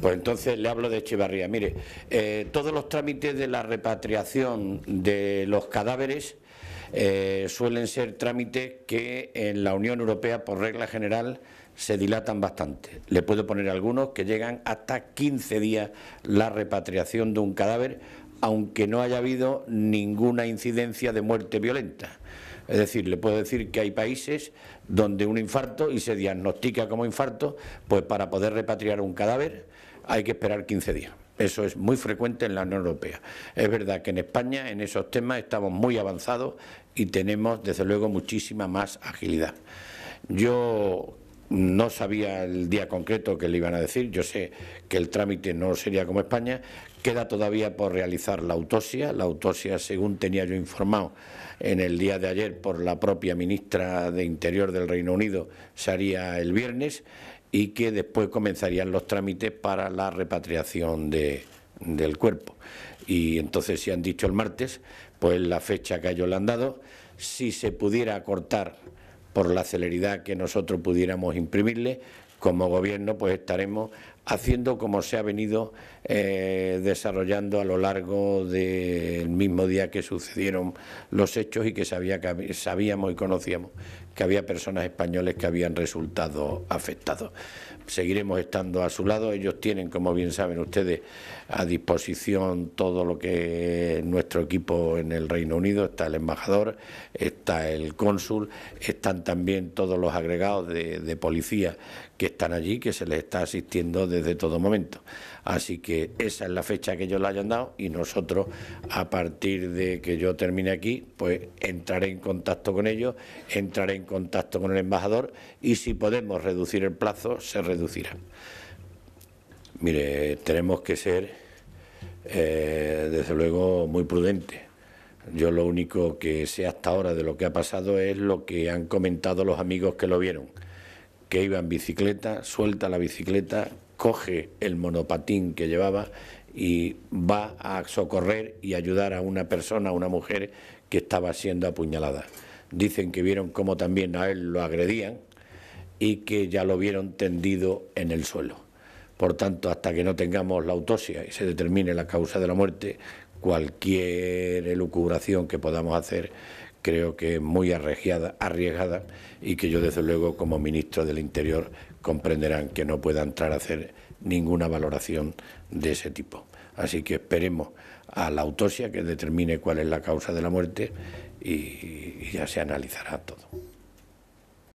Pues entonces le hablo de Echevarría. Mire, eh, todos los trámites de la repatriación de los cadáveres eh, suelen ser trámites que en la Unión Europea, por regla general, se dilatan bastante. Le puedo poner algunos que llegan hasta 15 días la repatriación de un cadáver, aunque no haya habido ninguna incidencia de muerte violenta. Es decir, le puedo decir que hay países donde un infarto y se diagnostica como infarto, pues para poder repatriar un cadáver hay que esperar 15 días. Eso es muy frecuente en la Unión Europea. Es verdad que en España en esos temas estamos muy avanzados y tenemos desde luego muchísima más agilidad. Yo no sabía el día concreto que le iban a decir, yo sé que el trámite no sería como España, queda todavía por realizar la autopsia, la autopsia según tenía yo informado en el día de ayer por la propia ministra de Interior del Reino Unido, se haría el viernes y que después comenzarían los trámites para la repatriación del cuerpo. Y entonces, si han dicho el martes, pues la fecha que a ellos le han dado, si se pudiera acortar por la celeridad que nosotros pudiéramos imprimirle, como gobierno pues estaremos haciendo como se ha venido eh, desarrollando a lo largo del mismo día que sucedieron los hechos y que, sabía, sabíamos y conocíamos que había personas españoles que habían resultado afectados. Seguiremos estando a su lado, ellos tienen, como bien saben ustedes, a disposición todo lo que nuestro equipo en el Reino Unido, está el embajador, está el cónsul, están también todos los agregados de, de policía que están allí, que se les está asistiendo desde todo momento. Así que esa es la fecha que ellos le hayan dado y nosotros, a partir de que yo termine aquí, pues entraré en contacto con ellos, entraré en contacto con el embajador y si podemos reducir el plazo, se reducirá. Mire, tenemos que ser, eh, desde luego, muy prudentes. Yo lo único que sé hasta ahora de lo que ha pasado es lo que han comentado los amigos que lo vieron que iba en bicicleta, suelta la bicicleta, coge el monopatín que llevaba y va a socorrer y ayudar a una persona, a una mujer que estaba siendo apuñalada. Dicen que vieron cómo también a él lo agredían y que ya lo vieron tendido en el suelo. Por tanto, hasta que no tengamos la autopsia y se determine la causa de la muerte, cualquier elucubración que podamos hacer creo que muy arriesgada, y que yo desde luego como ministro del Interior comprenderán que no pueda entrar a hacer ninguna valoración de ese tipo. Así que esperemos a la autopsia que determine cuál es la causa de la muerte y ya se analizará todo.